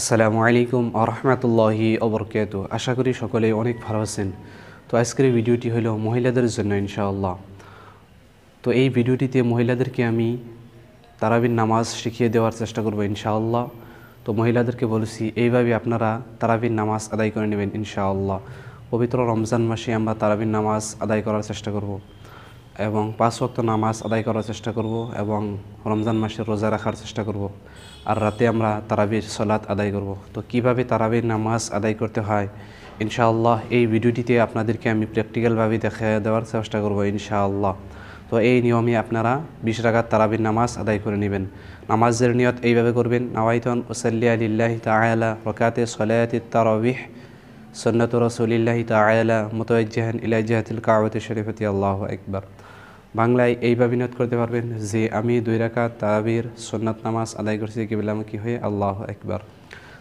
আসসালামু আলাইকুম আরহামতুল্লাহি অবরকাত আশা করি সকলে অনেক ভালো আছেন তো আজকের ভিডিওটি হলো মহিলাদের জন্য ইনশাআল্লাহ তো এই ভিডিওটিতে মহিলাদেরকে আমি তারাবির নামাজ শিখিয়ে দেওয়ার চেষ্টা করব ইনশাআল্লাহ তো মহিলাদেরকে বলেছি এইভাবে আপনারা তারাবির নামাজ আদায় করে নেবেন ইনশাআল্লাহ পবিত্র রমজান মাসে আমরা তারাবির নামাজ আদায় করার চেষ্টা করব এবং পাঁচ ওয়াক্ত নামাজ আদায় করার চেষ্টা করব এবং রমজান মাসে রোজা রাখার চেষ্টা করব আর রাতে আমরা তারাবির সলাৎ আদায় করব তো কিভাবে তারাবির নামাজ আদায় করতে হয় ইনশাআল্লাহ এই ভিডিওটিতে আপনাদেরকে আমি প্র্যাকটিক্যালভাবে দেখা দেওয়ার চেষ্টা করব ইনশাআল্লাহ তো এই নিয়মে আপনারা বিশ রাখাত তারাবির নামাজ আদায় করে নেবেন নামাজের নিয়ত এইভাবে করবেন নাওয়াইতন ওসাল্লিয়া লিল্লাহ তালা রকাতে সলায়াতি তারাবিহ সন্নত রসুলিল্লাহি তালা মোতজ্জাহান ইলাইজাহাতিল কাওয়াত শরীফতি আল্লাহ একবার বাংলায় এইভাবে নিয়ত করতে পারবেন যে আমি দুই রাখা তাবির সন্ন্যত নামাজ আদায় করছি কিবলামুখী হয়ে আল্লাহ একবার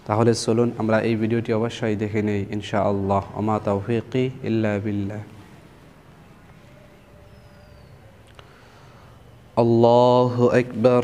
তাহলে চলুন আমরা এই ভিডিওটি অবশ্যই দেখে নেই ইনশা আল্লাহ অমা তৌফিকি ইল্লা বিল্লাহ আল্লাহ একবার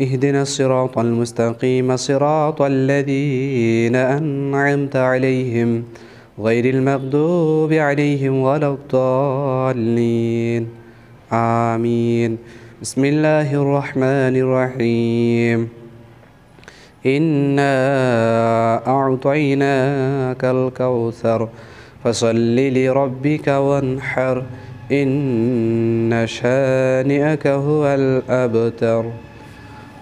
اهدنا الصراط المستقيم صراط الذين أنعمت عليهم غير المغضوب عليهم ولا الضالين آمين بسم الله الرحمن الرحيم إنا أعطيناك الكوثر فصل لربك وانحر إن شانئك هو الأبتر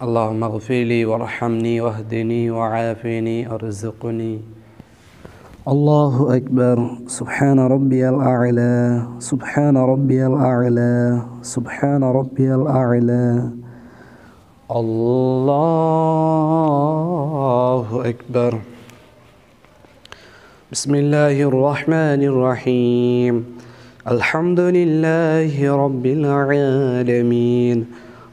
اللهم اغفر لي وارحمني واهدني وعافني ارزقني الله أكبر سبحان ربي الأعلى سبحان ربي الأعلى سبحان ربي الأعلى الله أكبر بسم الله الرحمن الرحيم الحمد لله رب العالمين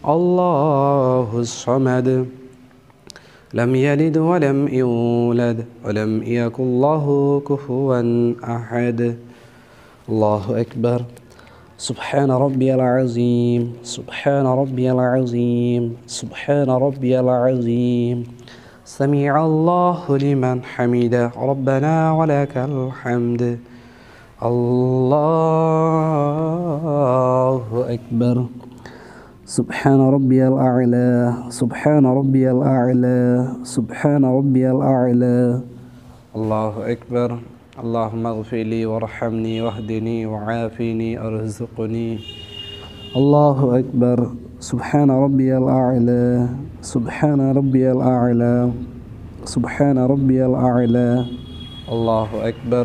الله الصمد لم يلد ولم يولد ولم يكن الله كفوا أحد الله أكبر سبحان ربي العظيم سبحان ربي العظيم سبحان ربي العظيم سمع الله لمن حمده ربنا ولك الحمد الله أكبر سبحان ربي الأعلى سبحان ربي الأعلى سبحان ربي الأعلى الله أكبر اللهم اغفر لي وارحمني واهدني وعافني ارزقني الله أكبر سبحان ربي الأعلى سبحان ربي الأعلى سبحان ربي الأعلى الله أكبر